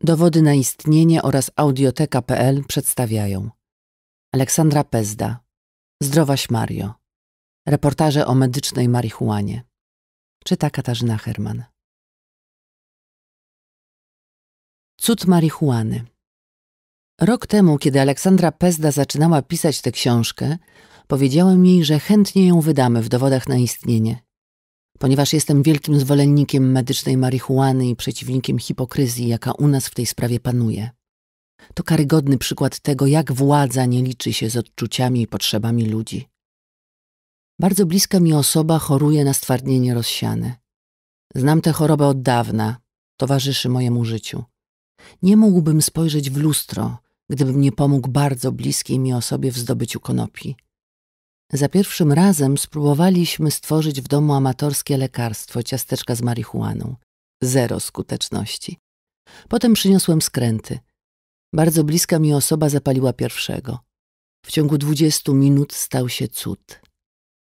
Dowody na istnienie oraz audioteka.pl przedstawiają Aleksandra Pezda Zdrowaś Mario Reportaże o medycznej marihuanie Czyta Katarzyna Herman Cud marihuany Rok temu, kiedy Aleksandra Pezda zaczynała pisać tę książkę, powiedziałem jej, że chętnie ją wydamy w dowodach na istnienie. Ponieważ jestem wielkim zwolennikiem medycznej marihuany i przeciwnikiem hipokryzji, jaka u nas w tej sprawie panuje. To karygodny przykład tego, jak władza nie liczy się z odczuciami i potrzebami ludzi. Bardzo bliska mi osoba choruje na stwardnienie rozsiane. Znam tę chorobę od dawna, towarzyszy mojemu życiu. Nie mógłbym spojrzeć w lustro, gdybym nie pomógł bardzo bliskiej mi osobie w zdobyciu konopi. Za pierwszym razem spróbowaliśmy stworzyć w domu amatorskie lekarstwo ciasteczka z marihuaną. Zero skuteczności. Potem przyniosłem skręty. Bardzo bliska mi osoba zapaliła pierwszego. W ciągu dwudziestu minut stał się cud.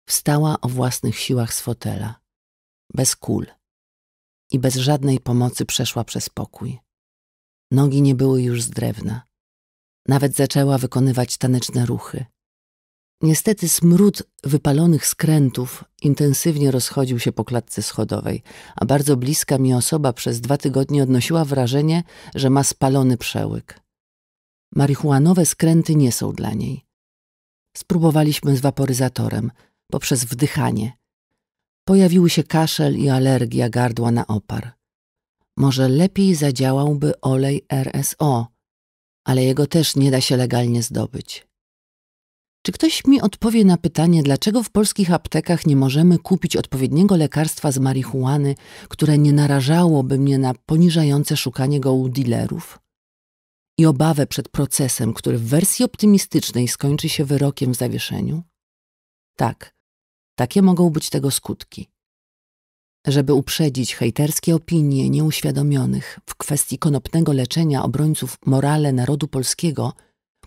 Wstała o własnych siłach z fotela. Bez kul. I bez żadnej pomocy przeszła przez pokój. Nogi nie były już z drewna. Nawet zaczęła wykonywać taneczne ruchy. Niestety smród wypalonych skrętów intensywnie rozchodził się po klatce schodowej, a bardzo bliska mi osoba przez dwa tygodnie odnosiła wrażenie, że ma spalony przełyk. Marihuanowe skręty nie są dla niej. Spróbowaliśmy z waporyzatorem, poprzez wdychanie. Pojawiły się kaszel i alergia gardła na opar. Może lepiej zadziałałby olej RSO, ale jego też nie da się legalnie zdobyć. Czy ktoś mi odpowie na pytanie, dlaczego w polskich aptekach nie możemy kupić odpowiedniego lekarstwa z marihuany, które nie narażałoby mnie na poniżające szukanie go u dealerów? I obawę przed procesem, który w wersji optymistycznej skończy się wyrokiem w zawieszeniu? Tak, takie mogą być tego skutki. Żeby uprzedzić hejterskie opinie nieuświadomionych w kwestii konopnego leczenia obrońców morale narodu polskiego –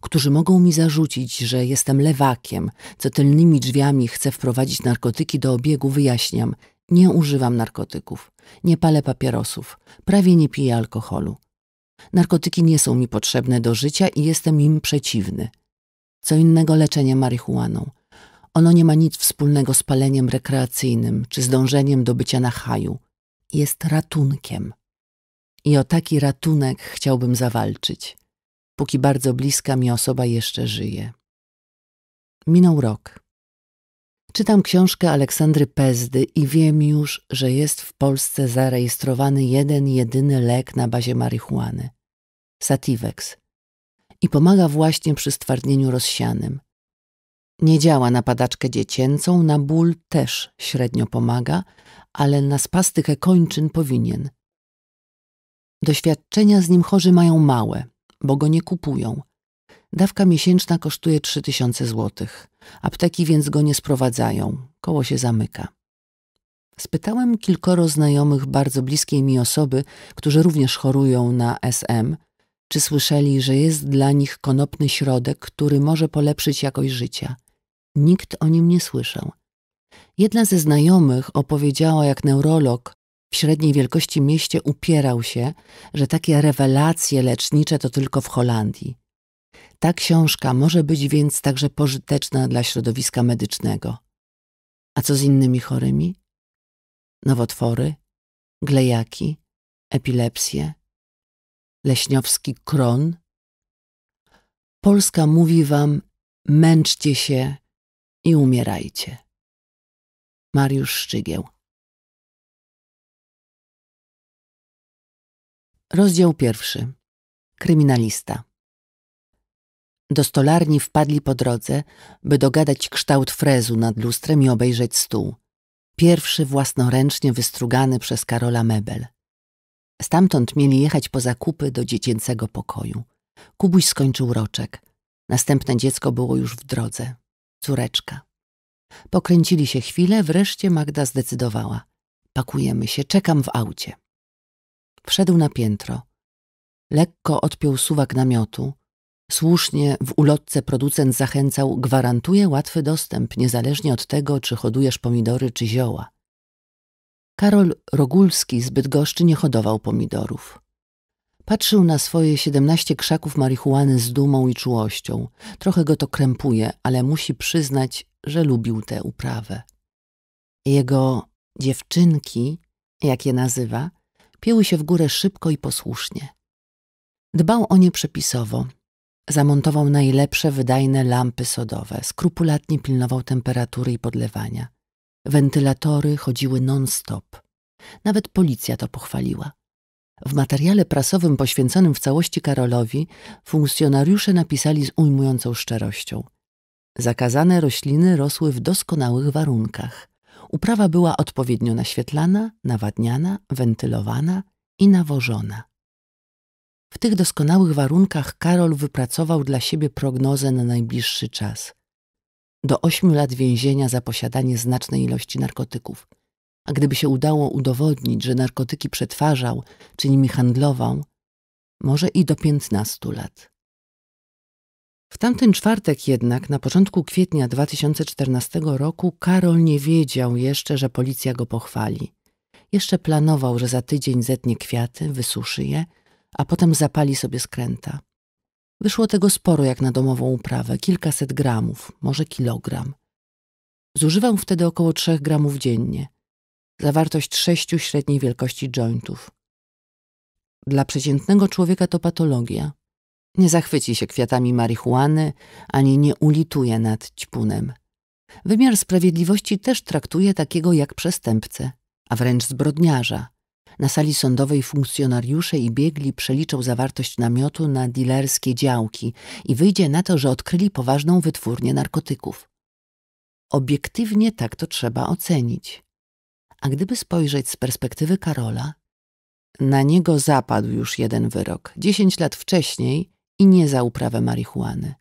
którzy mogą mi zarzucić, że jestem lewakiem, co tylnymi drzwiami chcę wprowadzić narkotyki do obiegu, wyjaśniam. Nie używam narkotyków, nie palę papierosów, prawie nie piję alkoholu. Narkotyki nie są mi potrzebne do życia i jestem im przeciwny. Co innego leczenie marihuaną. Ono nie ma nic wspólnego z paleniem rekreacyjnym czy zdążeniem do bycia na haju. Jest ratunkiem. I o taki ratunek chciałbym zawalczyć póki bardzo bliska mi osoba jeszcze żyje. Minął rok. Czytam książkę Aleksandry Pezdy i wiem już, że jest w Polsce zarejestrowany jeden jedyny lek na bazie marihuany Sativex i pomaga właśnie przy stwardnieniu rozsianym. Nie działa na padaczkę dziecięcą, na ból też średnio pomaga, ale na spastykę kończyn powinien. Doświadczenia z nim chorzy mają małe, bo go nie kupują. Dawka miesięczna kosztuje 3000 zł. Apteki więc go nie sprowadzają. Koło się zamyka. Spytałem kilkoro znajomych bardzo bliskiej mi osoby, którzy również chorują na SM, czy słyszeli, że jest dla nich konopny środek, który może polepszyć jakość życia. Nikt o nim nie słyszał. Jedna ze znajomych opowiedziała, jak neurolog w średniej wielkości mieście upierał się, że takie rewelacje lecznicze to tylko w Holandii. Ta książka może być więc także pożyteczna dla środowiska medycznego. A co z innymi chorymi? Nowotwory, glejaki, epilepsje, leśniowski kron. Polska mówi wam, męczcie się i umierajcie. Mariusz Szczygieł Rozdział pierwszy. Kryminalista. Do stolarni wpadli po drodze, by dogadać kształt frezu nad lustrem i obejrzeć stół. Pierwszy własnoręcznie wystrugany przez Karola mebel. Stamtąd mieli jechać po zakupy do dziecięcego pokoju. Kubuś skończył roczek. Następne dziecko było już w drodze. Córeczka. Pokręcili się chwilę, wreszcie Magda zdecydowała. Pakujemy się, czekam w aucie. Wszedł na piętro. Lekko odpiął suwak namiotu. Słusznie w ulotce producent zachęcał, gwarantuje łatwy dostęp, niezależnie od tego, czy hodujesz pomidory czy zioła. Karol Rogulski zbyt Bydgoszczy nie hodował pomidorów. Patrzył na swoje siedemnaście krzaków marihuany z dumą i czułością. Trochę go to krępuje, ale musi przyznać, że lubił tę uprawę. Jego dziewczynki, jak je nazywa, pięły się w górę szybko i posłusznie. Dbał o nie przepisowo. Zamontował najlepsze, wydajne lampy sodowe, skrupulatnie pilnował temperatury i podlewania. Wentylatory chodziły non-stop. Nawet policja to pochwaliła. W materiale prasowym poświęconym w całości Karolowi funkcjonariusze napisali z ujmującą szczerością. Zakazane rośliny rosły w doskonałych warunkach – Uprawa była odpowiednio naświetlana, nawadniana, wentylowana i nawożona. W tych doskonałych warunkach Karol wypracował dla siebie prognozę na najbliższy czas. Do ośmiu lat więzienia za posiadanie znacznej ilości narkotyków. A gdyby się udało udowodnić, że narkotyki przetwarzał czy nimi handlował, może i do piętnastu lat. W tamten czwartek jednak, na początku kwietnia 2014 roku, Karol nie wiedział jeszcze, że policja go pochwali. Jeszcze planował, że za tydzień zetnie kwiaty, wysuszy je, a potem zapali sobie skręta. Wyszło tego sporo jak na domową uprawę, kilkaset gramów, może kilogram. Zużywał wtedy około trzech gramów dziennie. Zawartość sześciu średniej wielkości jointów. Dla przeciętnego człowieka to patologia, nie zachwyci się kwiatami marihuany, ani nie ulituje nad ćpunem. Wymiar sprawiedliwości też traktuje takiego jak przestępcę, a wręcz zbrodniarza. Na sali sądowej funkcjonariusze i biegli przeliczą zawartość namiotu na dilerskie działki i wyjdzie na to, że odkryli poważną wytwórnię narkotyków. Obiektywnie tak to trzeba ocenić. A gdyby spojrzeć z perspektywy Karola, na niego zapadł już jeden wyrok. Dziesięć lat wcześniej i nie za uprawę marihuany.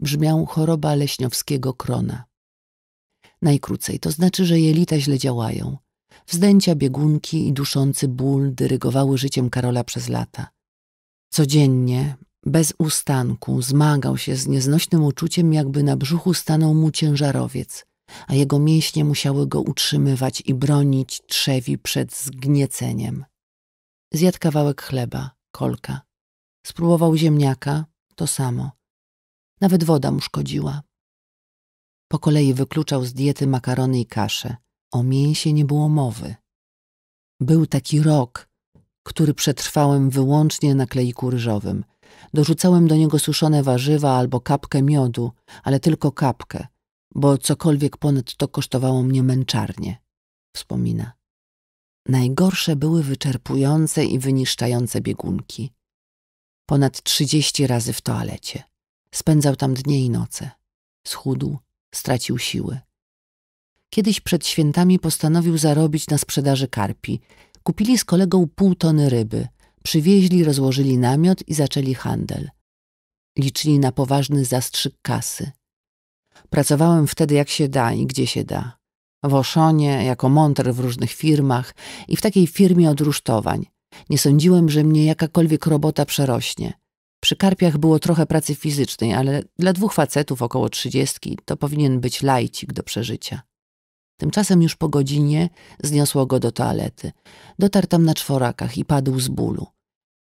Brzmiał choroba leśniowskiego krona. Najkrócej, to znaczy, że jelita źle działają. Wzdęcia, biegunki i duszący ból dyrygowały życiem Karola przez lata. Codziennie, bez ustanku, zmagał się z nieznośnym uczuciem, jakby na brzuchu stanął mu ciężarowiec, a jego mięśnie musiały go utrzymywać i bronić trzewi przed zgnieceniem. Zjadł kawałek chleba, kolka. Spróbował ziemniaka, to samo. Nawet woda mu szkodziła. Po kolei wykluczał z diety makarony i kaszę. O mięsie nie było mowy. Był taki rok, który przetrwałem wyłącznie na kleiku ryżowym. Dorzucałem do niego suszone warzywa albo kapkę miodu, ale tylko kapkę, bo cokolwiek ponad to kosztowało mnie męczarnie, wspomina. Najgorsze były wyczerpujące i wyniszczające biegunki ponad trzydzieści razy w toalecie. Spędzał tam dnie i noce. Schudł, stracił siły. Kiedyś przed świętami postanowił zarobić na sprzedaży karpi. Kupili z kolegą pół tony ryby, przywieźli, rozłożyli namiot i zaczęli handel. Liczyli na poważny zastrzyk kasy. Pracowałem wtedy jak się da i gdzie się da. W Oszonie, jako monter w różnych firmach i w takiej firmie od rusztowań. Nie sądziłem, że mnie jakakolwiek robota przerośnie. Przy karpiach było trochę pracy fizycznej, ale dla dwóch facetów około trzydziestki to powinien być lajcik do przeżycia. Tymczasem już po godzinie zniosło go do toalety. Dotarł tam na czworakach i padł z bólu.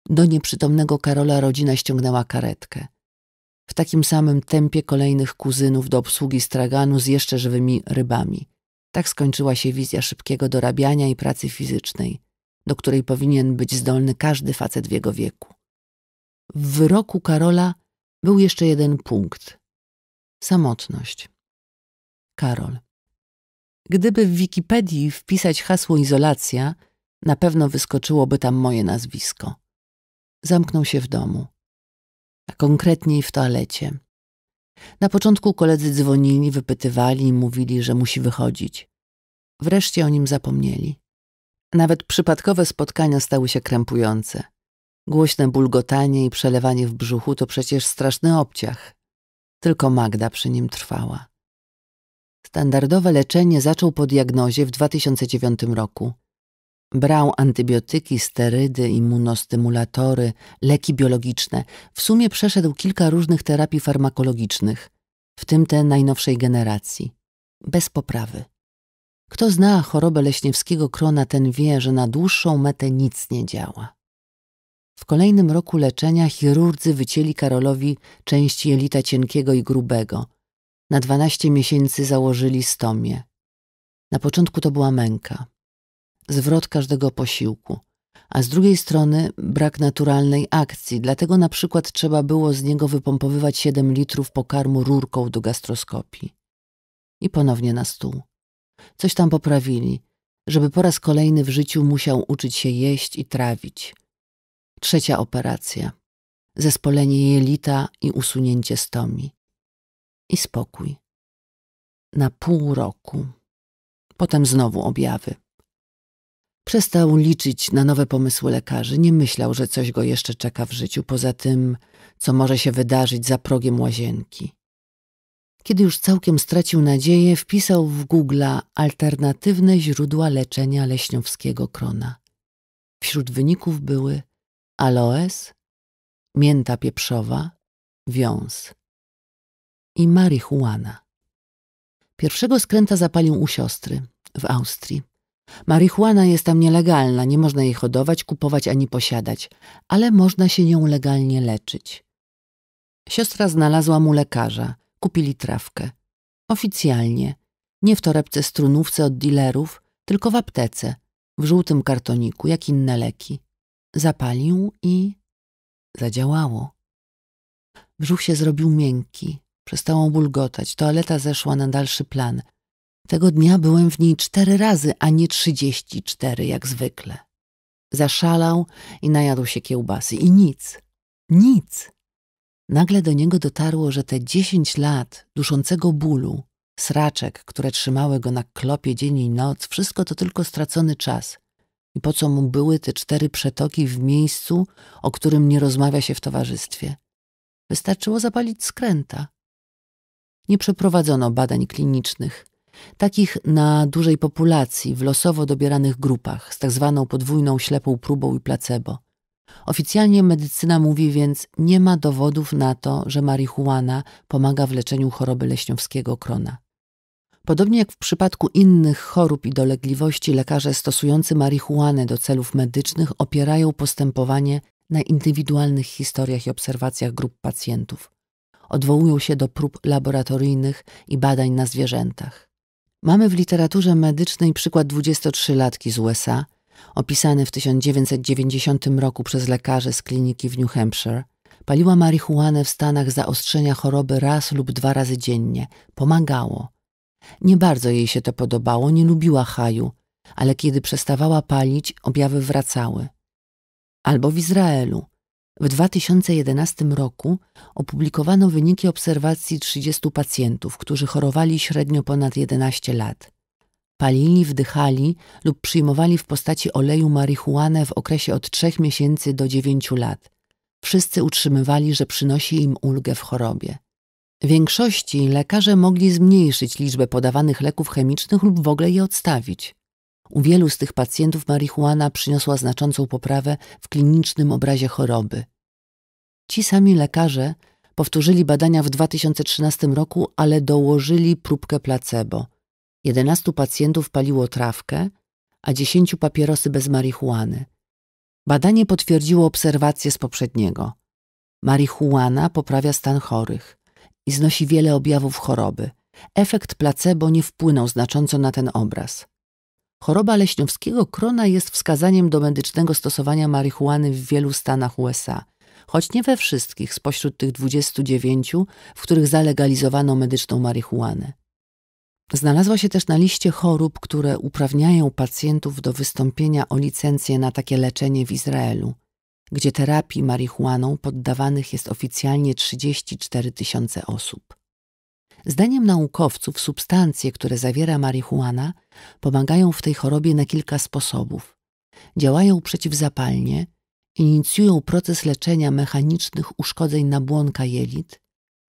Do nieprzytomnego Karola rodzina ściągnęła karetkę. W takim samym tempie kolejnych kuzynów do obsługi straganu z jeszcze żywymi rybami. Tak skończyła się wizja szybkiego dorabiania i pracy fizycznej do której powinien być zdolny każdy facet w jego wieku. W wyroku Karola był jeszcze jeden punkt. Samotność. Karol. Gdyby w Wikipedii wpisać hasło izolacja, na pewno wyskoczyłoby tam moje nazwisko. Zamknął się w domu, a konkretniej w toalecie. Na początku koledzy dzwonili, wypytywali i mówili, że musi wychodzić. Wreszcie o nim zapomnieli. Nawet przypadkowe spotkania stały się krępujące. Głośne bulgotanie i przelewanie w brzuchu to przecież straszny obciach. Tylko Magda przy nim trwała. Standardowe leczenie zaczął po diagnozie w 2009 roku. Brał antybiotyki, sterydy, immunostymulatory, leki biologiczne. W sumie przeszedł kilka różnych terapii farmakologicznych, w tym te najnowszej generacji. Bez poprawy. Kto zna chorobę leśniewskiego krona, ten wie, że na dłuższą metę nic nie działa. W kolejnym roku leczenia chirurdzy wycięli Karolowi część jelita cienkiego i grubego. Na dwanaście miesięcy założyli stomię. Na początku to była męka. Zwrot każdego posiłku. A z drugiej strony brak naturalnej akcji, dlatego na przykład trzeba było z niego wypompowywać 7 litrów pokarmu rurką do gastroskopii. I ponownie na stół coś tam poprawili, żeby po raz kolejny w życiu musiał uczyć się jeść i trawić. Trzecia operacja. Zespolenie jelita i usunięcie stomi. I spokój. Na pół roku. Potem znowu objawy. Przestał liczyć na nowe pomysły lekarzy, nie myślał, że coś go jeszcze czeka w życiu, poza tym, co może się wydarzyć za progiem łazienki. Kiedy już całkiem stracił nadzieję, wpisał w Google alternatywne źródła leczenia leśniowskiego krona. Wśród wyników były aloes, mięta pieprzowa, wiąz i marihuana. Pierwszego skręta zapalił u siostry w Austrii. Marihuana jest tam nielegalna, nie można jej hodować, kupować ani posiadać, ale można się nią legalnie leczyć. Siostra znalazła mu lekarza, kupili trawkę. Oficjalnie, nie w torebce strunówce od dealerów, tylko w aptece, w żółtym kartoniku, jak inne leki. Zapalił i zadziałało. Brzuch się zrobił miękki, przestało bulgotać, toaleta zeszła na dalszy plan. Tego dnia byłem w niej cztery razy, a nie trzydzieści cztery jak zwykle. Zaszalał i najadł się kiełbasy i nic, nic. Nagle do niego dotarło, że te dziesięć lat duszącego bólu, sraczek, które trzymały go na klopie dzień i noc, wszystko to tylko stracony czas. I po co mu były te cztery przetoki w miejscu, o którym nie rozmawia się w towarzystwie? Wystarczyło zapalić skręta. Nie przeprowadzono badań klinicznych, takich na dużej populacji, w losowo dobieranych grupach, z tak zwaną podwójną ślepą próbą i placebo. Oficjalnie medycyna mówi więc, nie ma dowodów na to, że marihuana pomaga w leczeniu choroby leśniowskiego krona. Podobnie jak w przypadku innych chorób i dolegliwości, lekarze stosujący marihuanę do celów medycznych opierają postępowanie na indywidualnych historiach i obserwacjach grup pacjentów. Odwołują się do prób laboratoryjnych i badań na zwierzętach. Mamy w literaturze medycznej przykład 23-latki z USA, opisany w 1990 roku przez lekarzy z kliniki w New Hampshire, paliła marihuanę w stanach zaostrzenia choroby raz lub dwa razy dziennie. Pomagało. Nie bardzo jej się to podobało, nie lubiła haju, ale kiedy przestawała palić, objawy wracały. Albo w Izraelu. W 2011 roku opublikowano wyniki obserwacji 30 pacjentów, którzy chorowali średnio ponad 11 lat. Palili, wdychali lub przyjmowali w postaci oleju marihuanę w okresie od 3 miesięcy do 9 lat. Wszyscy utrzymywali, że przynosi im ulgę w chorobie. W większości lekarze mogli zmniejszyć liczbę podawanych leków chemicznych lub w ogóle je odstawić. U wielu z tych pacjentów marihuana przyniosła znaczącą poprawę w klinicznym obrazie choroby. Ci sami lekarze powtórzyli badania w 2013 roku, ale dołożyli próbkę placebo. 11 pacjentów paliło trawkę, a 10 papierosy bez marihuany. Badanie potwierdziło obserwacje z poprzedniego. Marihuana poprawia stan chorych i znosi wiele objawów choroby. Efekt placebo nie wpłynął znacząco na ten obraz. Choroba leśniowskiego krona jest wskazaniem do medycznego stosowania marihuany w wielu stanach USA, choć nie we wszystkich spośród tych 29, w których zalegalizowano medyczną marihuanę. Znalazła się też na liście chorób, które uprawniają pacjentów do wystąpienia o licencję na takie leczenie w Izraelu, gdzie terapii marihuaną poddawanych jest oficjalnie 34 tysiące osób. Zdaniem naukowców substancje, które zawiera marihuana, pomagają w tej chorobie na kilka sposobów. Działają przeciwzapalnie, inicjują proces leczenia mechanicznych uszkodzeń nabłonka jelit,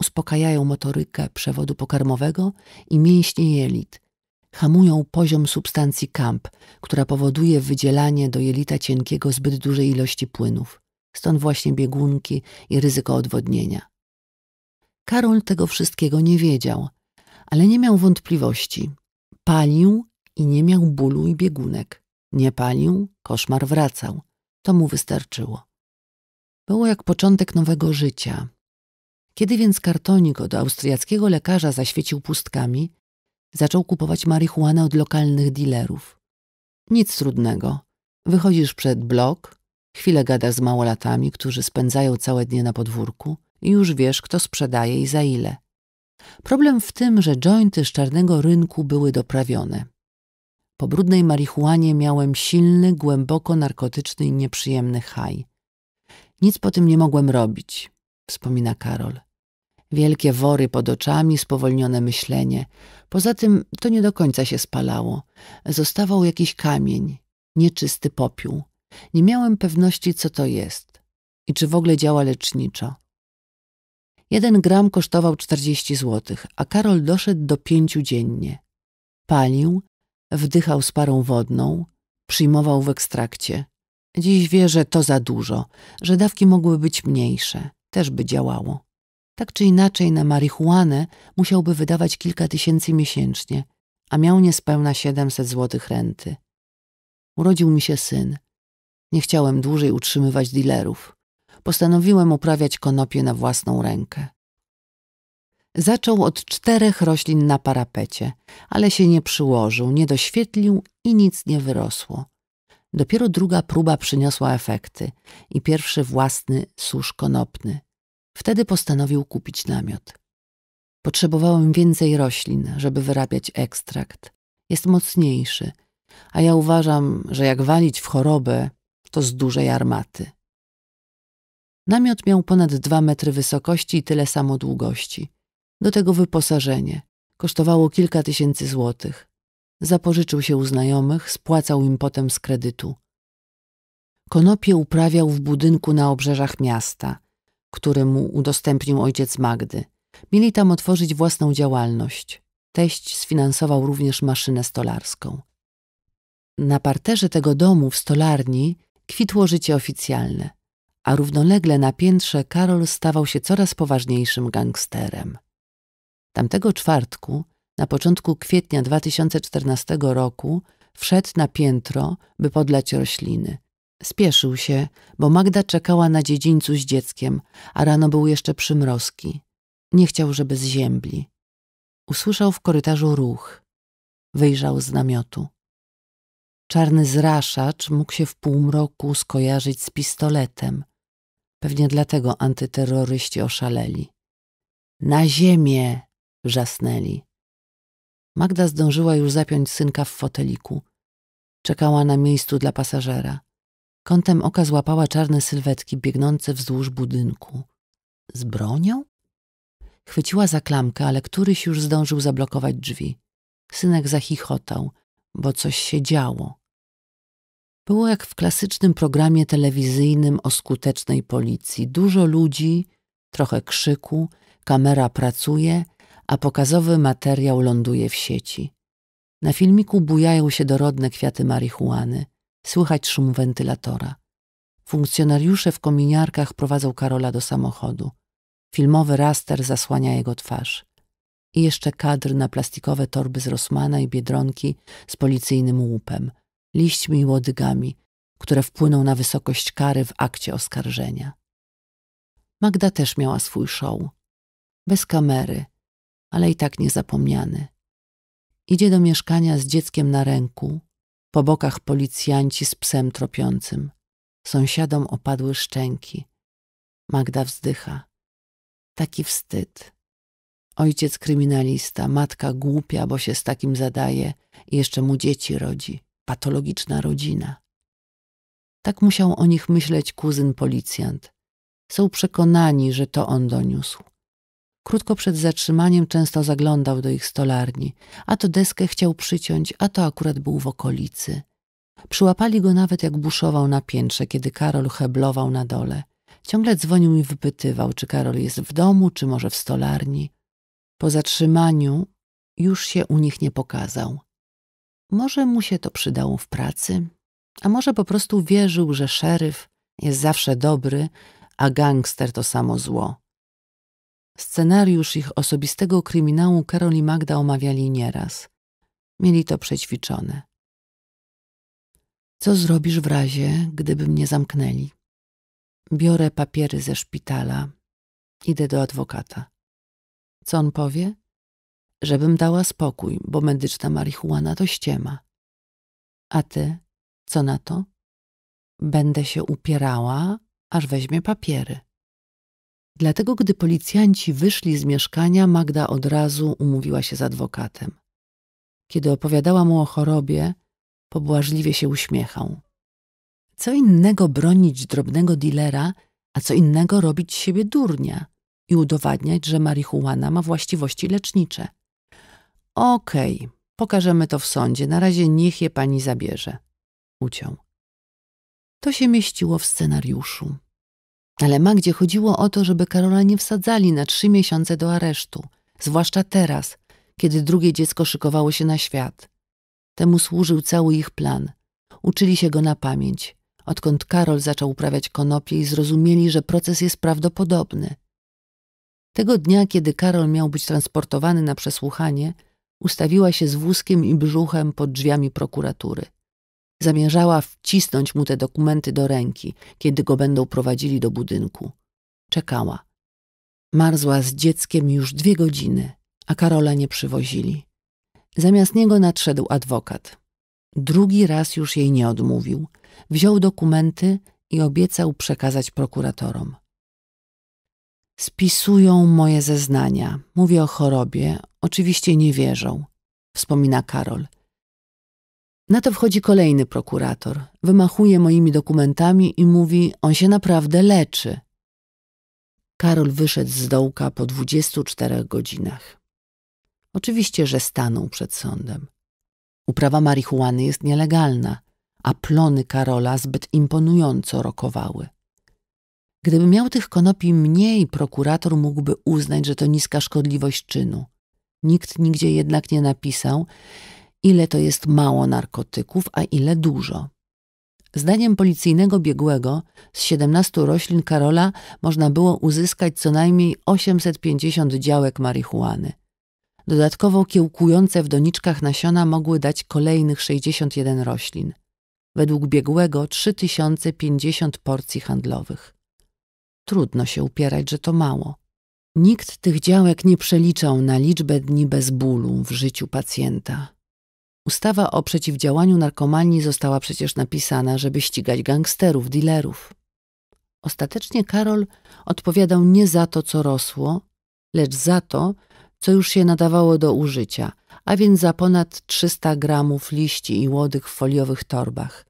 uspokajają motorykę przewodu pokarmowego i mięśnie jelit, hamują poziom substancji kamp, która powoduje wydzielanie do jelita cienkiego zbyt dużej ilości płynów. Stąd właśnie biegunki i ryzyko odwodnienia. Karol tego wszystkiego nie wiedział, ale nie miał wątpliwości. Palił i nie miał bólu i biegunek. Nie palił, koszmar wracał. To mu wystarczyło. Było jak początek nowego życia, kiedy więc kartonik od austriackiego lekarza zaświecił pustkami, zaczął kupować marihuanę od lokalnych dealerów. Nic trudnego. Wychodzisz przed blok, chwilę gadasz z małolatami, którzy spędzają całe dnie na podwórku i już wiesz, kto sprzedaje i za ile. Problem w tym, że jointy z czarnego rynku były doprawione. Po brudnej marihuanie miałem silny, głęboko narkotyczny i nieprzyjemny haj. Nic po tym nie mogłem robić, wspomina Karol. Wielkie wory pod oczami, spowolnione myślenie. Poza tym to nie do końca się spalało. Zostawał jakiś kamień, nieczysty popiół. Nie miałem pewności, co to jest i czy w ogóle działa leczniczo. Jeden gram kosztował 40 złotych, a Karol doszedł do pięciu dziennie. Palił, wdychał z parą wodną, przyjmował w ekstrakcie. Dziś wie, że to za dużo, że dawki mogły być mniejsze, też by działało. Tak czy inaczej na marihuanę musiałby wydawać kilka tysięcy miesięcznie, a miał niespełna 700 złotych renty. Urodził mi się syn. Nie chciałem dłużej utrzymywać dilerów. Postanowiłem uprawiać konopie na własną rękę. Zaczął od czterech roślin na parapecie, ale się nie przyłożył, nie doświetlił i nic nie wyrosło. Dopiero druga próba przyniosła efekty i pierwszy własny susz konopny. Wtedy postanowił kupić namiot. Potrzebowałem więcej roślin, żeby wyrabiać ekstrakt. Jest mocniejszy, a ja uważam, że jak walić w chorobę, to z dużej armaty. Namiot miał ponad dwa metry wysokości i tyle samo długości. Do tego wyposażenie. Kosztowało kilka tysięcy złotych. Zapożyczył się u znajomych, spłacał im potem z kredytu. Konopie uprawiał w budynku na obrzeżach miasta – który mu udostępnił ojciec Magdy. Mieli tam otworzyć własną działalność. Teść sfinansował również maszynę stolarską. Na parterze tego domu w stolarni kwitło życie oficjalne, a równolegle na piętrze Karol stawał się coraz poważniejszym gangsterem. Tamtego czwartku, na początku kwietnia 2014 roku, wszedł na piętro, by podlać rośliny. Spieszył się, bo Magda czekała na dziedzińcu z dzieckiem, a rano był jeszcze przymrozki. Nie chciał, żeby zziębli. Usłyszał w korytarzu ruch. Wyjrzał z namiotu. Czarny zraszacz mógł się w półmroku skojarzyć z pistoletem. Pewnie dlatego antyterroryści oszaleli. Na ziemię! wrzasnęli. Magda zdążyła już zapiąć synka w foteliku. Czekała na miejscu dla pasażera. Kątem oka złapała czarne sylwetki biegnące wzdłuż budynku. Z bronią? Chwyciła za klamkę, ale któryś już zdążył zablokować drzwi. Synek zachichotał, bo coś się działo. Było jak w klasycznym programie telewizyjnym o skutecznej policji. Dużo ludzi, trochę krzyku, kamera pracuje, a pokazowy materiał ląduje w sieci. Na filmiku bujają się dorodne kwiaty marihuany. Słychać szum wentylatora. Funkcjonariusze w kominiarkach prowadzą Karola do samochodu. Filmowy raster zasłania jego twarz. I jeszcze kadr na plastikowe torby z Rosmana i Biedronki z policyjnym łupem, liśćmi i łodygami, które wpłyną na wysokość kary w akcie oskarżenia. Magda też miała swój show. Bez kamery, ale i tak niezapomniany. Idzie do mieszkania z dzieckiem na ręku, po bokach policjanci z psem tropiącym. Sąsiadom opadły szczęki. Magda wzdycha. Taki wstyd. Ojciec kryminalista, matka głupia, bo się z takim zadaje i jeszcze mu dzieci rodzi. Patologiczna rodzina. Tak musiał o nich myśleć kuzyn policjant. Są przekonani, że to on doniósł. Krótko przed zatrzymaniem często zaglądał do ich stolarni. A to deskę chciał przyciąć, a to akurat był w okolicy. Przyłapali go nawet jak buszował na piętrze, kiedy Karol heblował na dole. Ciągle dzwonił i wypytywał, czy Karol jest w domu, czy może w stolarni. Po zatrzymaniu już się u nich nie pokazał. Może mu się to przydało w pracy, a może po prostu wierzył, że szeryf jest zawsze dobry, a gangster to samo zło. Scenariusz ich osobistego kryminału Karol i Magda omawiali nieraz. Mieli to przećwiczone. Co zrobisz w razie, gdyby mnie zamknęli? Biorę papiery ze szpitala. Idę do adwokata. Co on powie? Żebym dała spokój, bo medyczna marihuana to ściema. A ty? Co na to? Będę się upierała, aż weźmie papiery. Dlatego, gdy policjanci wyszli z mieszkania, Magda od razu umówiła się z adwokatem. Kiedy opowiadała mu o chorobie, pobłażliwie się uśmiechał. Co innego bronić drobnego dilera, a co innego robić siebie durnia i udowadniać, że marihuana ma właściwości lecznicze. Okej, okay, pokażemy to w sądzie, na razie niech je pani zabierze. Uciął. To się mieściło w scenariuszu. Ale Magdzie chodziło o to, żeby Karola nie wsadzali na trzy miesiące do aresztu, zwłaszcza teraz, kiedy drugie dziecko szykowało się na świat. Temu służył cały ich plan. Uczyli się go na pamięć. Odkąd Karol zaczął uprawiać konopie i zrozumieli, że proces jest prawdopodobny. Tego dnia, kiedy Karol miał być transportowany na przesłuchanie, ustawiła się z wózkiem i brzuchem pod drzwiami prokuratury. Zamierzała wcisnąć mu te dokumenty do ręki, kiedy go będą prowadzili do budynku. Czekała. Marzła z dzieckiem już dwie godziny, a Karola nie przywozili. Zamiast niego nadszedł adwokat. Drugi raz już jej nie odmówił. Wziął dokumenty i obiecał przekazać prokuratorom. Spisują moje zeznania. Mówię o chorobie. Oczywiście nie wierzą, wspomina Karol. Na to wchodzi kolejny prokurator, wymachuje moimi dokumentami i mówi, on się naprawdę leczy. Karol wyszedł z dołka po 24 godzinach. Oczywiście, że stanął przed sądem. Uprawa marihuany jest nielegalna, a plony Karola zbyt imponująco rokowały. Gdyby miał tych konopi mniej, prokurator mógłby uznać, że to niska szkodliwość czynu. Nikt nigdzie jednak nie napisał, ile to jest mało narkotyków, a ile dużo. Zdaniem policyjnego biegłego z 17 roślin Karola można było uzyskać co najmniej 850 działek marihuany. Dodatkowo kiełkujące w doniczkach nasiona mogły dać kolejnych 61 roślin. Według biegłego 3050 porcji handlowych. Trudno się upierać, że to mało. Nikt tych działek nie przeliczał na liczbę dni bez bólu w życiu pacjenta. Ustawa o przeciwdziałaniu narkomanii została przecież napisana, żeby ścigać gangsterów, dilerów. Ostatecznie Karol odpowiadał nie za to, co rosło, lecz za to, co już się nadawało do użycia, a więc za ponad 300 gramów liści i łodych w foliowych torbach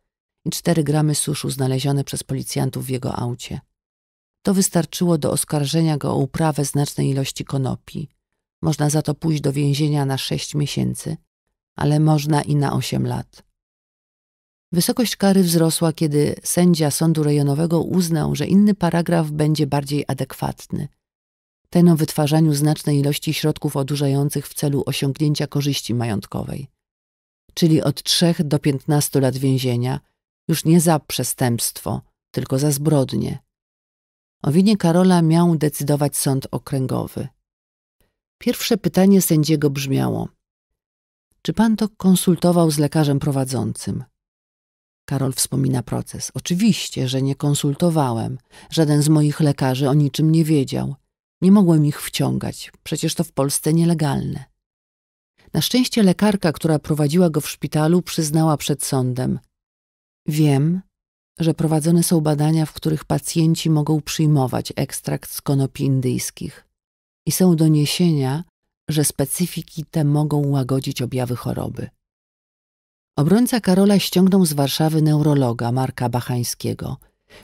i 4 gramy suszu znalezione przez policjantów w jego aucie. To wystarczyło do oskarżenia go o uprawę znacznej ilości konopi. Można za to pójść do więzienia na 6 miesięcy ale można i na 8 lat. Wysokość kary wzrosła, kiedy sędzia sądu rejonowego uznał, że inny paragraf będzie bardziej adekwatny. Ten o wytwarzaniu znacznej ilości środków odurzających w celu osiągnięcia korzyści majątkowej, czyli od 3 do 15 lat więzienia, już nie za przestępstwo, tylko za zbrodnie. O winie Karola miał decydować sąd okręgowy. Pierwsze pytanie sędziego brzmiało: czy pan to konsultował z lekarzem prowadzącym? Karol wspomina proces. Oczywiście, że nie konsultowałem. Żaden z moich lekarzy o niczym nie wiedział. Nie mogłem ich wciągać, przecież to w Polsce nielegalne. Na szczęście lekarka, która prowadziła go w szpitalu, przyznała przed sądem. Wiem, że prowadzone są badania, w których pacjenci mogą przyjmować ekstrakt z konopi indyjskich. I są doniesienia, że specyfiki te mogą łagodzić objawy choroby. Obrońca Karola ściągnął z Warszawy neurologa Marka Bachańskiego,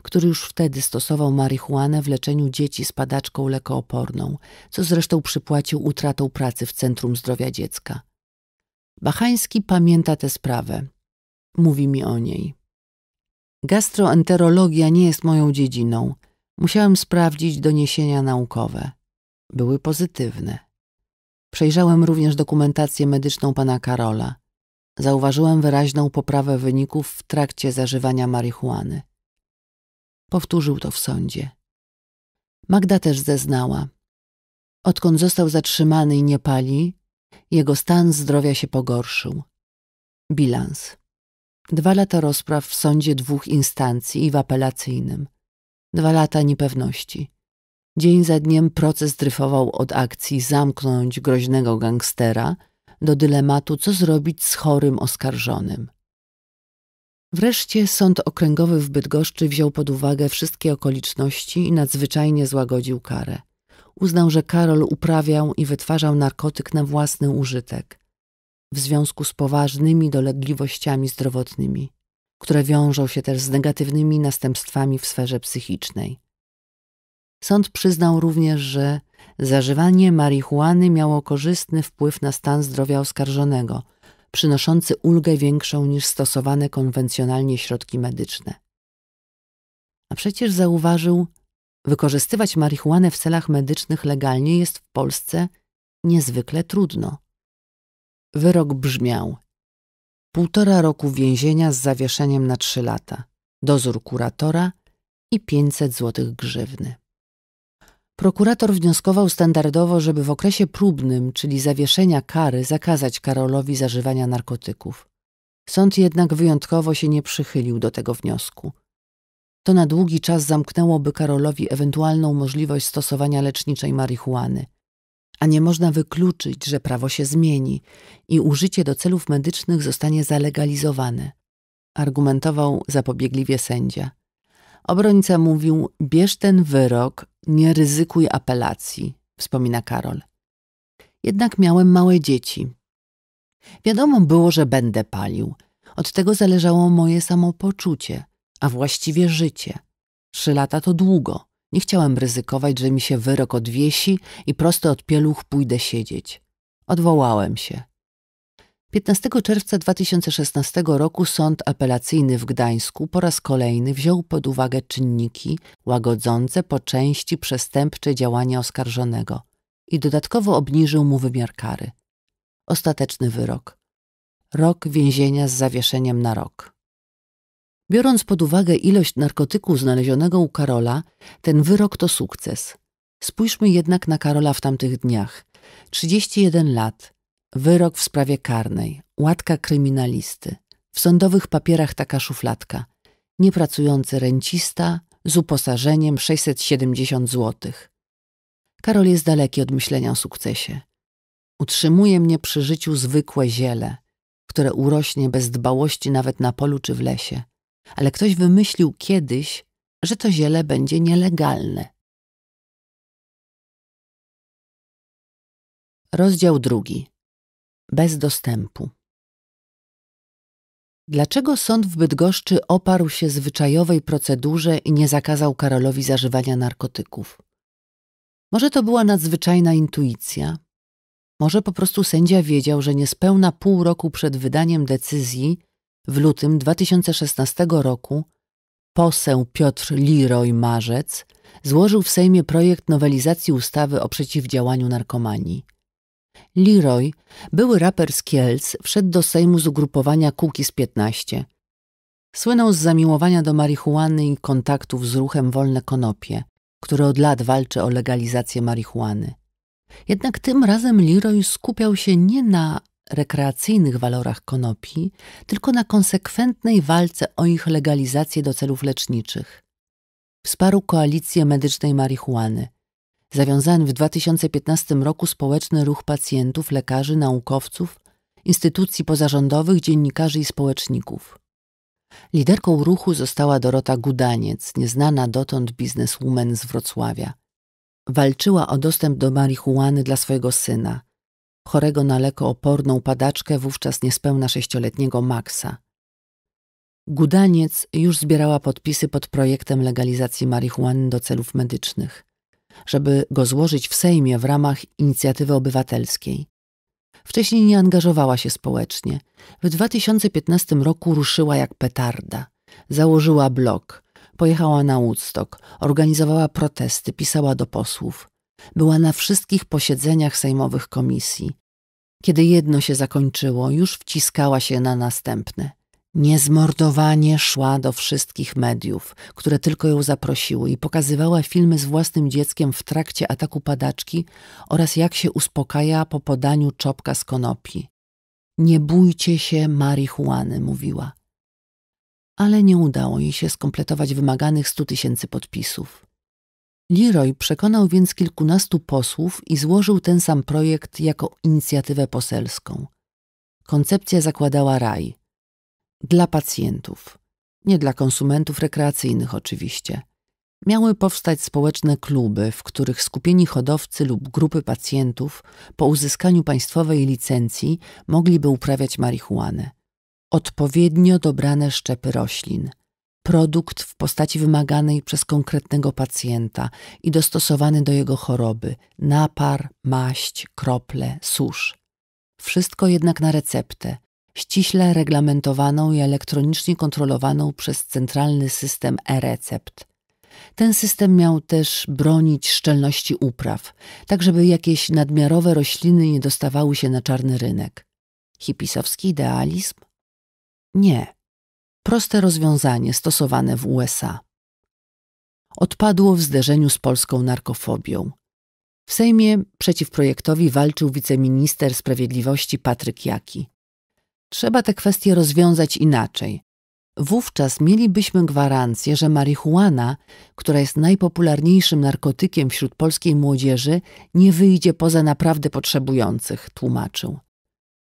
który już wtedy stosował marihuanę w leczeniu dzieci z padaczką lekooporną, co zresztą przypłacił utratą pracy w Centrum Zdrowia Dziecka. Bachański pamięta tę sprawę. Mówi mi o niej. Gastroenterologia nie jest moją dziedziną. Musiałem sprawdzić doniesienia naukowe. Były pozytywne. Przejrzałem również dokumentację medyczną pana Karola. Zauważyłem wyraźną poprawę wyników w trakcie zażywania marihuany. Powtórzył to w sądzie. Magda też zeznała. Odkąd został zatrzymany i nie pali, jego stan zdrowia się pogorszył. Bilans. Dwa lata rozpraw w sądzie dwóch instancji i w apelacyjnym. Dwa lata niepewności. Dzień za dniem proces dryfował od akcji zamknąć groźnego gangstera do dylematu, co zrobić z chorym oskarżonym. Wreszcie sąd okręgowy w Bydgoszczy wziął pod uwagę wszystkie okoliczności i nadzwyczajnie złagodził karę. Uznał, że Karol uprawiał i wytwarzał narkotyk na własny użytek, w związku z poważnymi dolegliwościami zdrowotnymi, które wiążą się też z negatywnymi następstwami w sferze psychicznej. Sąd przyznał również, że zażywanie marihuany miało korzystny wpływ na stan zdrowia oskarżonego, przynoszący ulgę większą niż stosowane konwencjonalnie środki medyczne. A przecież zauważył, wykorzystywać marihuanę w celach medycznych legalnie jest w Polsce niezwykle trudno. Wyrok brzmiał: półtora roku więzienia z zawieszeniem na trzy lata, dozór kuratora i 500 złotych grzywny. Prokurator wnioskował standardowo, żeby w okresie próbnym, czyli zawieszenia kary, zakazać Karolowi zażywania narkotyków. Sąd jednak wyjątkowo się nie przychylił do tego wniosku. To na długi czas zamknęłoby Karolowi ewentualną możliwość stosowania leczniczej marihuany. A nie można wykluczyć, że prawo się zmieni i użycie do celów medycznych zostanie zalegalizowane, argumentował zapobiegliwie sędzia. Obrońca mówił: Bierz ten wyrok, nie ryzykuj apelacji, wspomina Karol. Jednak miałem małe dzieci. Wiadomo było, że będę palił. Od tego zależało moje samopoczucie, a właściwie życie. Trzy lata to długo. Nie chciałem ryzykować, że mi się wyrok odwiesi i prosto od pieluch pójdę siedzieć. Odwołałem się. 15 czerwca 2016 roku Sąd Apelacyjny w Gdańsku po raz kolejny wziął pod uwagę czynniki łagodzące po części przestępcze działania oskarżonego i dodatkowo obniżył mu wymiar kary. Ostateczny wyrok. Rok więzienia z zawieszeniem na rok. Biorąc pod uwagę ilość narkotyku znalezionego u Karola, ten wyrok to sukces. Spójrzmy jednak na Karola w tamtych dniach. 31 lat – Wyrok w sprawie karnej, łatka kryminalisty, w sądowych papierach taka szufladka, niepracujący rencista z uposażeniem 670 zł. Karol jest daleki od myślenia o sukcesie. Utrzymuje mnie przy życiu zwykłe ziele, które urośnie bez dbałości nawet na polu czy w lesie. Ale ktoś wymyślił kiedyś, że to ziele będzie nielegalne. Rozdział drugi bez dostępu. Dlaczego sąd w Bydgoszczy oparł się zwyczajowej procedurze i nie zakazał Karolowi zażywania narkotyków? Może to była nadzwyczajna intuicja? Może po prostu sędzia wiedział, że niespełna pół roku przed wydaniem decyzji w lutym 2016 roku poseł Piotr Liroj Marzec złożył w Sejmie projekt nowelizacji ustawy o przeciwdziałaniu narkomanii. Leroy, były raper z Kielc, wszedł do Sejmu z ugrupowania z 15. Słynął z zamiłowania do marihuany i kontaktów z ruchem Wolne Konopie, który od lat walczy o legalizację marihuany. Jednak tym razem Leroy skupiał się nie na rekreacyjnych walorach konopi, tylko na konsekwentnej walce o ich legalizację do celów leczniczych. Wsparł koalicję medycznej marihuany – zawiązany w 2015 roku społeczny ruch pacjentów, lekarzy, naukowców, instytucji pozarządowych, dziennikarzy i społeczników. Liderką ruchu została Dorota Gudaniec, nieznana dotąd bizneswoman z Wrocławia. Walczyła o dostęp do marihuany dla swojego syna, chorego na lekooporną padaczkę wówczas niespełna sześcioletniego Maxa. Gudaniec już zbierała podpisy pod projektem legalizacji marihuany do celów medycznych żeby go złożyć w Sejmie w ramach inicjatywy obywatelskiej. Wcześniej nie angażowała się społecznie. W 2015 roku ruszyła jak petarda. Założyła blok, pojechała na Woodstock, organizowała protesty, pisała do posłów. Była na wszystkich posiedzeniach sejmowych komisji. Kiedy jedno się zakończyło, już wciskała się na następne. Niezmordowanie szła do wszystkich mediów, które tylko ją zaprosiły i pokazywała filmy z własnym dzieckiem w trakcie ataku padaczki oraz jak się uspokaja po podaniu czopka z konopi. Nie bójcie się marihuany, mówiła. Ale nie udało jej się skompletować wymaganych stu tysięcy podpisów. Leroy przekonał więc kilkunastu posłów i złożył ten sam projekt jako inicjatywę poselską. Koncepcja zakładała raj – dla pacjentów, nie dla konsumentów rekreacyjnych oczywiście. Miały powstać społeczne kluby, w których skupieni hodowcy lub grupy pacjentów po uzyskaniu państwowej licencji mogliby uprawiać marihuanę. Odpowiednio dobrane szczepy roślin, produkt w postaci wymaganej przez konkretnego pacjenta i dostosowany do jego choroby, napar, maść, krople, susz. Wszystko jednak na receptę, ściśle reglamentowaną i elektronicznie kontrolowaną przez centralny system e-recept. Ten system miał też bronić szczelności upraw, tak żeby jakieś nadmiarowe rośliny nie dostawały się na czarny rynek. Hipisowski idealizm? Nie. Proste rozwiązanie stosowane w USA. Odpadło w zderzeniu z polską narkofobią. W Sejmie przeciw projektowi walczył wiceminister sprawiedliwości Patryk Jaki. Trzeba te kwestie rozwiązać inaczej. Wówczas mielibyśmy gwarancję, że marihuana, która jest najpopularniejszym narkotykiem wśród polskiej młodzieży, nie wyjdzie poza naprawdę potrzebujących, tłumaczył.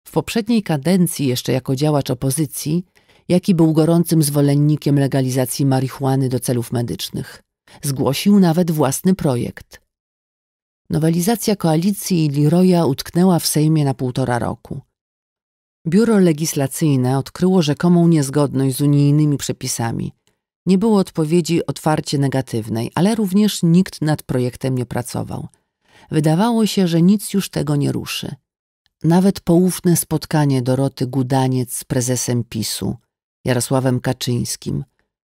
W poprzedniej kadencji, jeszcze jako działacz opozycji, jaki był gorącym zwolennikiem legalizacji marihuany do celów medycznych. Zgłosił nawet własny projekt. Nowelizacja koalicji Liroya utknęła w Sejmie na półtora roku. Biuro Legislacyjne odkryło rzekomą niezgodność z unijnymi przepisami. Nie było odpowiedzi otwarcie negatywnej, ale również nikt nad projektem nie pracował. Wydawało się, że nic już tego nie ruszy. Nawet poufne spotkanie Doroty Gudaniec z prezesem PiSu, Jarosławem Kaczyńskim,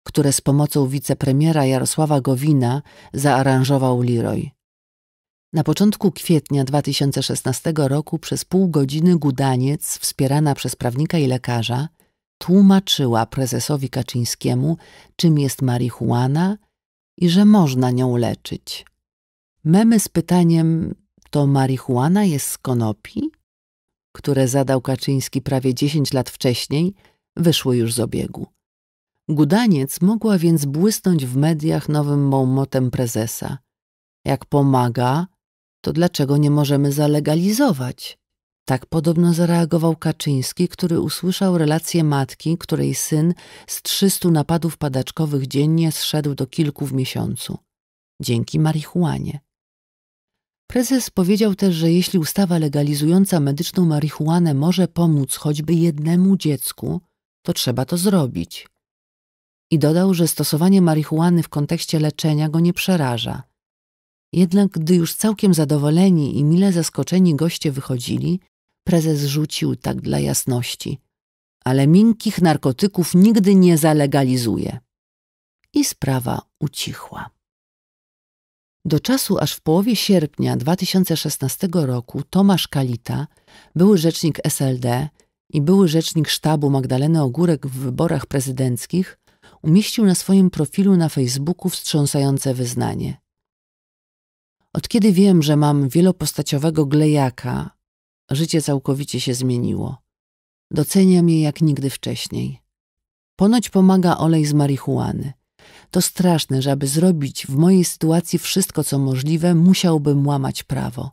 które z pomocą wicepremiera Jarosława Gowina zaaranżował Leroy. Na początku kwietnia 2016 roku przez pół godziny Gudaniec, wspierana przez prawnika i lekarza, tłumaczyła prezesowi Kaczyńskiemu, czym jest marihuana i że można nią leczyć. Memy z pytaniem: To marihuana jest z konopi? które zadał Kaczyński prawie 10 lat wcześniej, wyszły już z obiegu. Gudaniec mogła więc błysnąć w mediach nowym mąmotem prezesa. Jak pomaga, to dlaczego nie możemy zalegalizować? Tak podobno zareagował Kaczyński, który usłyszał relację matki, której syn z 300 napadów padaczkowych dziennie zszedł do kilku w miesiącu. Dzięki marihuanie. Prezes powiedział też, że jeśli ustawa legalizująca medyczną marihuanę może pomóc choćby jednemu dziecku, to trzeba to zrobić. I dodał, że stosowanie marihuany w kontekście leczenia go nie przeraża – jednak gdy już całkiem zadowoleni i mile zaskoczeni goście wychodzili, prezes rzucił tak dla jasności. Ale miękkich narkotyków nigdy nie zalegalizuje. I sprawa ucichła. Do czasu aż w połowie sierpnia 2016 roku Tomasz Kalita, były rzecznik SLD i były rzecznik sztabu Magdaleny Ogórek w wyborach prezydenckich, umieścił na swoim profilu na Facebooku wstrząsające wyznanie. Od kiedy wiem, że mam wielopostaciowego glejaka, życie całkowicie się zmieniło. Doceniam je jak nigdy wcześniej. Ponoć pomaga olej z marihuany. To straszne, że aby zrobić w mojej sytuacji wszystko, co możliwe, musiałbym łamać prawo.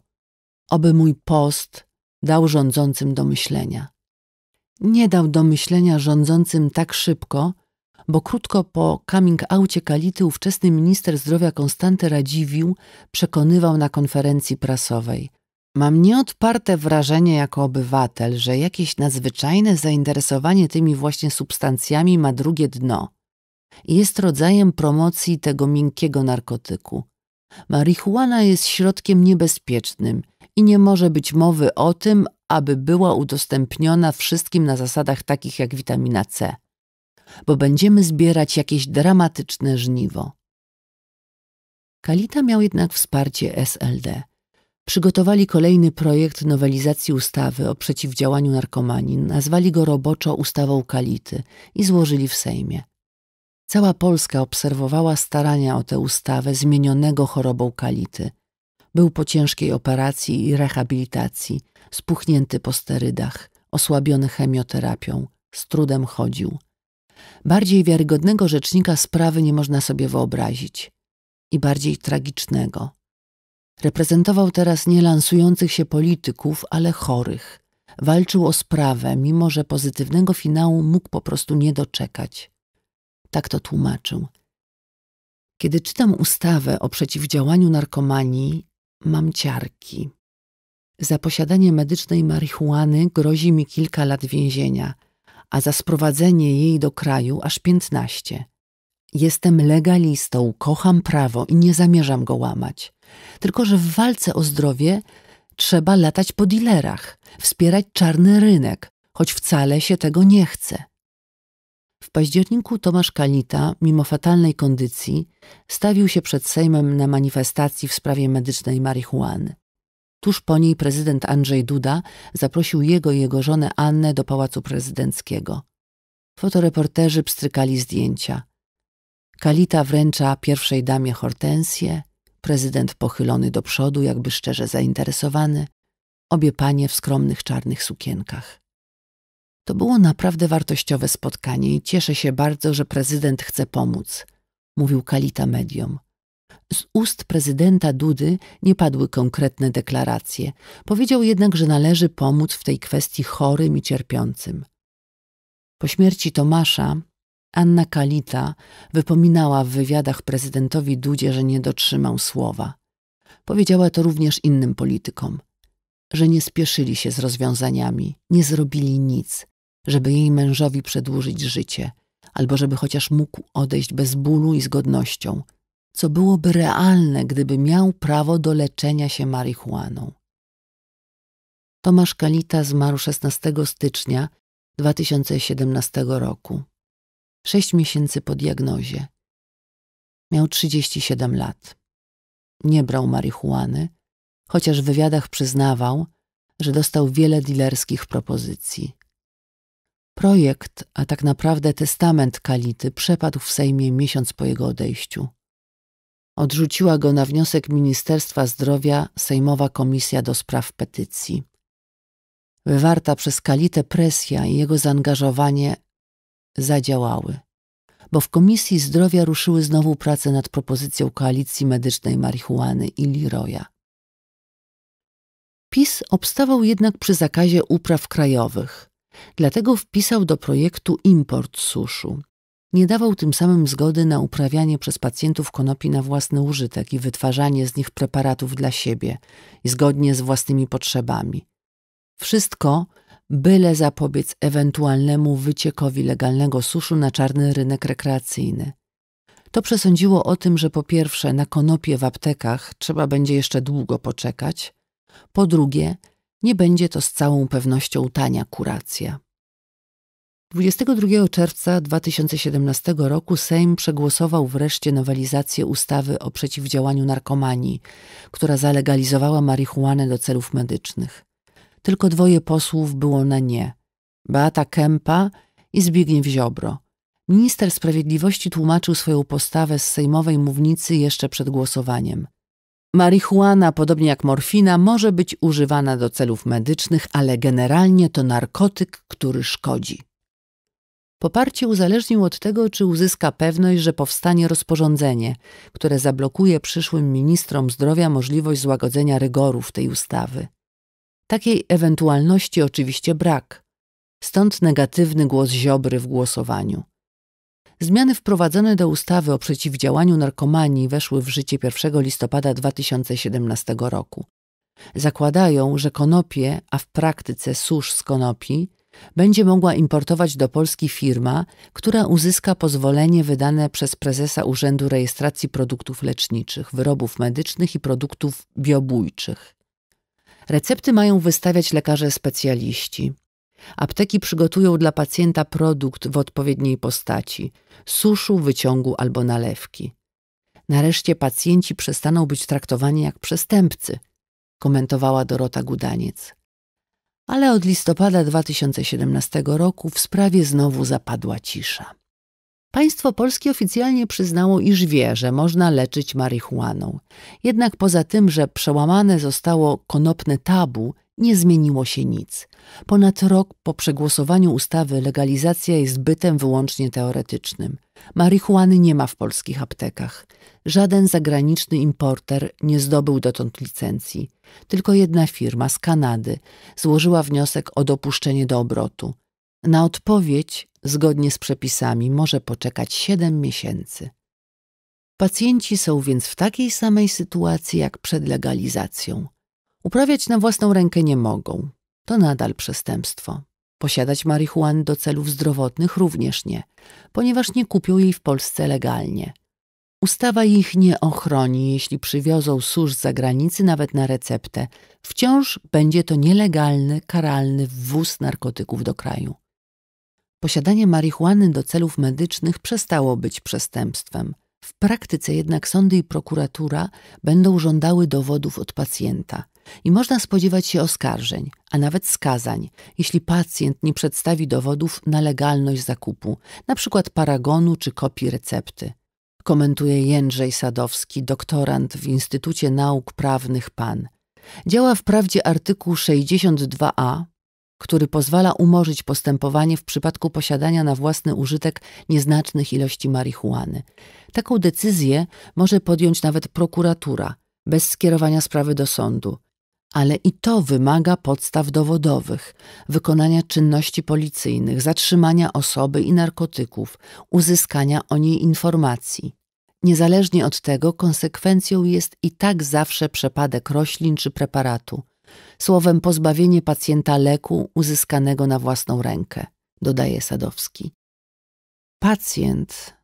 Oby mój post dał rządzącym do myślenia. Nie dał do myślenia rządzącym tak szybko, bo krótko po coming-aucie Kality ówczesny minister zdrowia Konstanty Radziwił przekonywał na konferencji prasowej. Mam nieodparte wrażenie jako obywatel, że jakieś nadzwyczajne zainteresowanie tymi właśnie substancjami ma drugie dno. Jest rodzajem promocji tego miękkiego narkotyku. Marihuana jest środkiem niebezpiecznym i nie może być mowy o tym, aby była udostępniona wszystkim na zasadach takich jak witamina C bo będziemy zbierać jakieś dramatyczne żniwo. Kalita miał jednak wsparcie SLD. Przygotowali kolejny projekt nowelizacji ustawy o przeciwdziałaniu narkomanii, nazwali go roboczo ustawą Kality i złożyli w Sejmie. Cała Polska obserwowała starania o tę ustawę zmienionego chorobą Kality. Był po ciężkiej operacji i rehabilitacji, spuchnięty po sterydach, osłabiony chemioterapią, z trudem chodził – Bardziej wiarygodnego rzecznika sprawy nie można sobie wyobrazić. I bardziej tragicznego. Reprezentował teraz nie lansujących się polityków, ale chorych. Walczył o sprawę, mimo że pozytywnego finału mógł po prostu nie doczekać. Tak to tłumaczył. Kiedy czytam ustawę o przeciwdziałaniu narkomanii, mam ciarki. Za posiadanie medycznej marihuany grozi mi kilka lat więzienia – a za sprowadzenie jej do kraju aż piętnaście. Jestem legalistą, kocham prawo i nie zamierzam go łamać. Tylko, że w walce o zdrowie trzeba latać po dealerach, wspierać czarny rynek, choć wcale się tego nie chce. W październiku Tomasz Kalita, mimo fatalnej kondycji, stawił się przed Sejmem na manifestacji w sprawie medycznej marihuany. Tuż po niej prezydent Andrzej Duda zaprosił jego i jego żonę Annę do Pałacu Prezydenckiego. Fotoreporterzy pstrykali zdjęcia. Kalita wręcza pierwszej damie hortensję, prezydent pochylony do przodu, jakby szczerze zainteresowany, obie panie w skromnych czarnych sukienkach. To było naprawdę wartościowe spotkanie i cieszę się bardzo, że prezydent chce pomóc, mówił Kalita mediom. Z ust prezydenta Dudy nie padły konkretne deklaracje. Powiedział jednak, że należy pomóc w tej kwestii chorym i cierpiącym. Po śmierci Tomasza Anna Kalita wypominała w wywiadach prezydentowi Dudzie, że nie dotrzymał słowa. Powiedziała to również innym politykom, że nie spieszyli się z rozwiązaniami, nie zrobili nic, żeby jej mężowi przedłużyć życie, albo żeby chociaż mógł odejść bez bólu i z godnością – co byłoby realne, gdyby miał prawo do leczenia się marihuaną. Tomasz Kalita zmarł 16 stycznia 2017 roku, sześć miesięcy po diagnozie. Miał 37 lat. Nie brał marihuany, chociaż w wywiadach przyznawał, że dostał wiele dilerskich propozycji. Projekt, a tak naprawdę testament Kality przepadł w Sejmie miesiąc po jego odejściu. Odrzuciła go na wniosek Ministerstwa Zdrowia Sejmowa Komisja do Spraw Petycji. Wywarta przez Kalitę presja i jego zaangażowanie zadziałały, bo w Komisji Zdrowia ruszyły znowu prace nad propozycją koalicji medycznej marihuany i Liroya. PiS obstawał jednak przy zakazie upraw krajowych, dlatego wpisał do projektu import suszu, nie dawał tym samym zgody na uprawianie przez pacjentów konopi na własny użytek i wytwarzanie z nich preparatów dla siebie, zgodnie z własnymi potrzebami. Wszystko, byle zapobiec ewentualnemu wyciekowi legalnego suszu na czarny rynek rekreacyjny. To przesądziło o tym, że po pierwsze na konopie w aptekach trzeba będzie jeszcze długo poczekać, po drugie nie będzie to z całą pewnością tania kuracja. 22 czerwca 2017 roku Sejm przegłosował wreszcie nowelizację ustawy o przeciwdziałaniu narkomanii, która zalegalizowała marihuanę do celów medycznych. Tylko dwoje posłów było na nie: Beata Kempa i Zbigniew Ziobro. Minister Sprawiedliwości tłumaczył swoją postawę z sejmowej mównicy jeszcze przed głosowaniem. Marihuana, podobnie jak morfina, może być używana do celów medycznych, ale generalnie to narkotyk, który szkodzi. Poparcie uzależnił od tego, czy uzyska pewność, że powstanie rozporządzenie, które zablokuje przyszłym ministrom zdrowia możliwość złagodzenia rygorów tej ustawy. Takiej ewentualności oczywiście brak. Stąd negatywny głos Ziobry w głosowaniu. Zmiany wprowadzone do ustawy o przeciwdziałaniu narkomanii weszły w życie 1 listopada 2017 roku. Zakładają, że konopie, a w praktyce susz z konopi, będzie mogła importować do Polski firma, która uzyska pozwolenie wydane przez prezesa Urzędu Rejestracji Produktów Leczniczych, Wyrobów Medycznych i Produktów Biobójczych. Recepty mają wystawiać lekarze specjaliści. Apteki przygotują dla pacjenta produkt w odpowiedniej postaci suszu, wyciągu albo nalewki. Nareszcie pacjenci przestaną być traktowani jak przestępcy, komentowała Dorota Gudaniec ale od listopada 2017 roku w sprawie znowu zapadła cisza. Państwo polskie oficjalnie przyznało, iż wie, że można leczyć marihuaną. Jednak poza tym, że przełamane zostało konopne tabu, nie zmieniło się nic. Ponad rok po przegłosowaniu ustawy legalizacja jest bytem wyłącznie teoretycznym. Marihuany nie ma w polskich aptekach. Żaden zagraniczny importer nie zdobył dotąd licencji. Tylko jedna firma z Kanady złożyła wniosek o dopuszczenie do obrotu. Na odpowiedź, zgodnie z przepisami, może poczekać 7 miesięcy. Pacjenci są więc w takiej samej sytuacji jak przed legalizacją. Uprawiać na własną rękę nie mogą. To nadal przestępstwo. Posiadać marihuany do celów zdrowotnych również nie, ponieważ nie kupią jej w Polsce legalnie. Ustawa ich nie ochroni, jeśli przywiozą susz z zagranicy nawet na receptę. Wciąż będzie to nielegalny, karalny wwóz narkotyków do kraju. Posiadanie marihuany do celów medycznych przestało być przestępstwem. W praktyce jednak sądy i prokuratura będą żądały dowodów od pacjenta – i można spodziewać się oskarżeń, a nawet skazań, jeśli pacjent nie przedstawi dowodów na legalność zakupu, np. paragonu czy kopii recepty. Komentuje Jędrzej Sadowski, doktorant w Instytucie Nauk Prawnych PAN. Działa wprawdzie artykuł 62a, który pozwala umorzyć postępowanie w przypadku posiadania na własny użytek nieznacznych ilości marihuany. Taką decyzję może podjąć nawet prokuratura, bez skierowania sprawy do sądu ale i to wymaga podstaw dowodowych, wykonania czynności policyjnych, zatrzymania osoby i narkotyków, uzyskania o niej informacji. Niezależnie od tego, konsekwencją jest i tak zawsze przepadek roślin czy preparatu, słowem pozbawienie pacjenta leku uzyskanego na własną rękę, dodaje Sadowski. Pacjent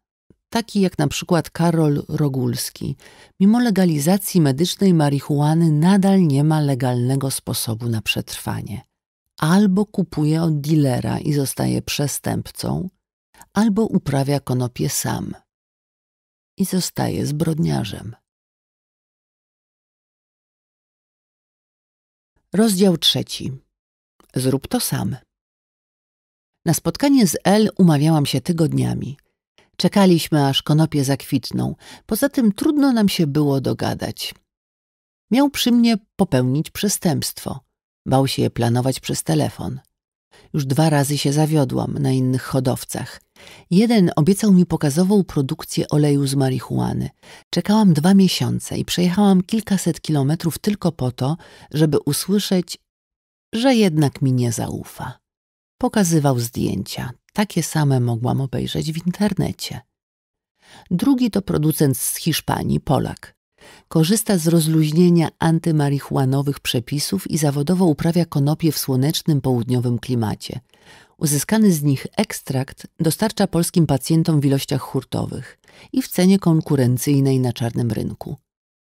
taki jak na przykład Karol Rogulski. Mimo legalizacji medycznej marihuany nadal nie ma legalnego sposobu na przetrwanie. Albo kupuje od dilera i zostaje przestępcą, albo uprawia konopie sam i zostaje zbrodniarzem. Rozdział trzeci. Zrób to sam. Na spotkanie z L umawiałam się tygodniami. Czekaliśmy, aż konopie zakwitną. Poza tym trudno nam się było dogadać. Miał przy mnie popełnić przestępstwo. Bał się je planować przez telefon. Już dwa razy się zawiodłam na innych hodowcach. Jeden obiecał mi pokazową produkcję oleju z marihuany. Czekałam dwa miesiące i przejechałam kilkaset kilometrów tylko po to, żeby usłyszeć, że jednak mi nie zaufa. Pokazywał zdjęcia, takie same mogłam obejrzeć w internecie. Drugi to producent z Hiszpanii, Polak. Korzysta z rozluźnienia antymarihuanowych przepisów i zawodowo uprawia konopie w słonecznym południowym klimacie. Uzyskany z nich ekstrakt dostarcza polskim pacjentom w ilościach hurtowych i w cenie konkurencyjnej na czarnym rynku.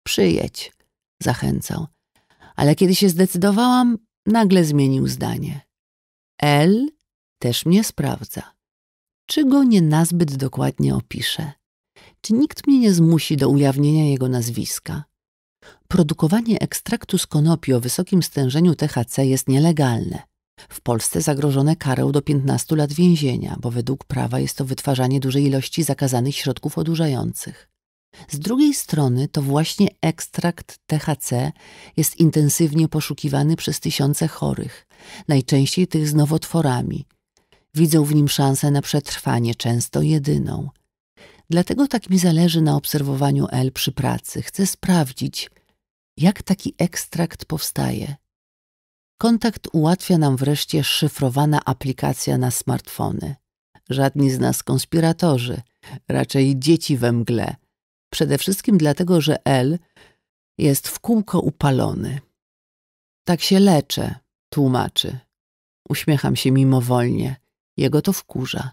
Przyjedź, zachęcał. Ale kiedy się zdecydowałam, nagle zmienił zdanie. L też mnie sprawdza. Czy go nie nazbyt dokładnie opiszę? Czy nikt mnie nie zmusi do ujawnienia jego nazwiska? Produkowanie ekstraktu z konopi o wysokim stężeniu THC jest nielegalne. W Polsce zagrożone karą do 15 lat więzienia, bo według prawa jest to wytwarzanie dużej ilości zakazanych środków odurzających. Z drugiej strony to właśnie ekstrakt THC jest intensywnie poszukiwany przez tysiące chorych, najczęściej tych z nowotworami, widzą w nim szansę na przetrwanie, często jedyną. Dlatego tak mi zależy na obserwowaniu L przy pracy. Chcę sprawdzić, jak taki ekstrakt powstaje. Kontakt ułatwia nam wreszcie szyfrowana aplikacja na smartfony. Żadni z nas konspiratorzy, raczej dzieci we mgle. Przede wszystkim dlatego, że L jest w kółko upalony. Tak się leczę, tłumaczy. Uśmiecham się mimowolnie. Jego to wkurza.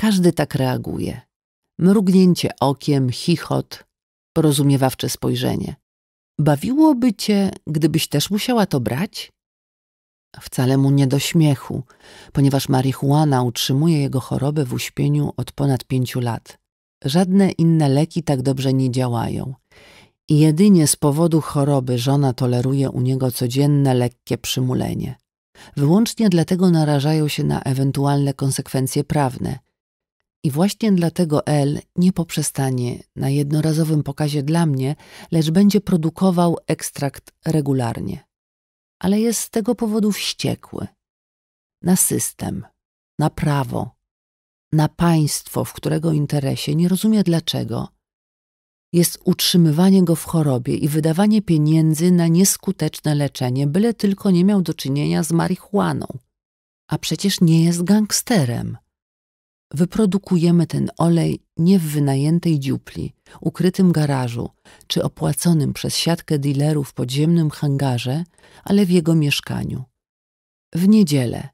Każdy tak reaguje. Mrugnięcie okiem, chichot, porozumiewawcze spojrzenie. Bawiłoby cię, gdybyś też musiała to brać? Wcale mu nie do śmiechu, ponieważ marihuana utrzymuje jego chorobę w uśpieniu od ponad pięciu lat. Żadne inne leki tak dobrze nie działają. I jedynie z powodu choroby żona toleruje u niego codzienne lekkie przymulenie. Wyłącznie dlatego narażają się na ewentualne konsekwencje prawne. I właśnie dlatego L nie poprzestanie na jednorazowym pokazie dla mnie, lecz będzie produkował ekstrakt regularnie. Ale jest z tego powodu wściekły. Na system, na prawo, na państwo, w którego interesie nie rozumie dlaczego – jest utrzymywanie go w chorobie i wydawanie pieniędzy na nieskuteczne leczenie, byle tylko nie miał do czynienia z marihuaną. A przecież nie jest gangsterem. Wyprodukujemy ten olej nie w wynajętej dziupli, ukrytym garażu czy opłaconym przez siatkę dealerów podziemnym hangarze, ale w jego mieszkaniu. W niedzielę,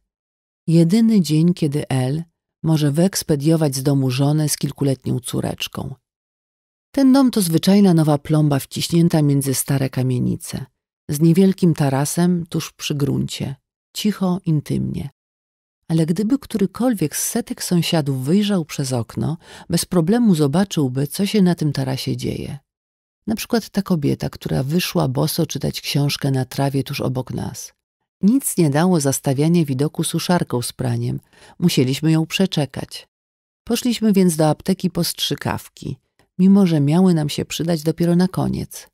jedyny dzień, kiedy El może wyekspediować z domu żonę z kilkuletnią córeczką – ten dom to zwyczajna nowa plomba wciśnięta między stare kamienice, z niewielkim tarasem tuż przy gruncie, cicho, intymnie. Ale gdyby którykolwiek z setek sąsiadów wyjrzał przez okno, bez problemu zobaczyłby, co się na tym tarasie dzieje. Na przykład ta kobieta, która wyszła boso czytać książkę na trawie tuż obok nas. Nic nie dało zastawianie widoku suszarką z praniem. Musieliśmy ją przeczekać. Poszliśmy więc do apteki po strzykawki mimo że miały nam się przydać dopiero na koniec.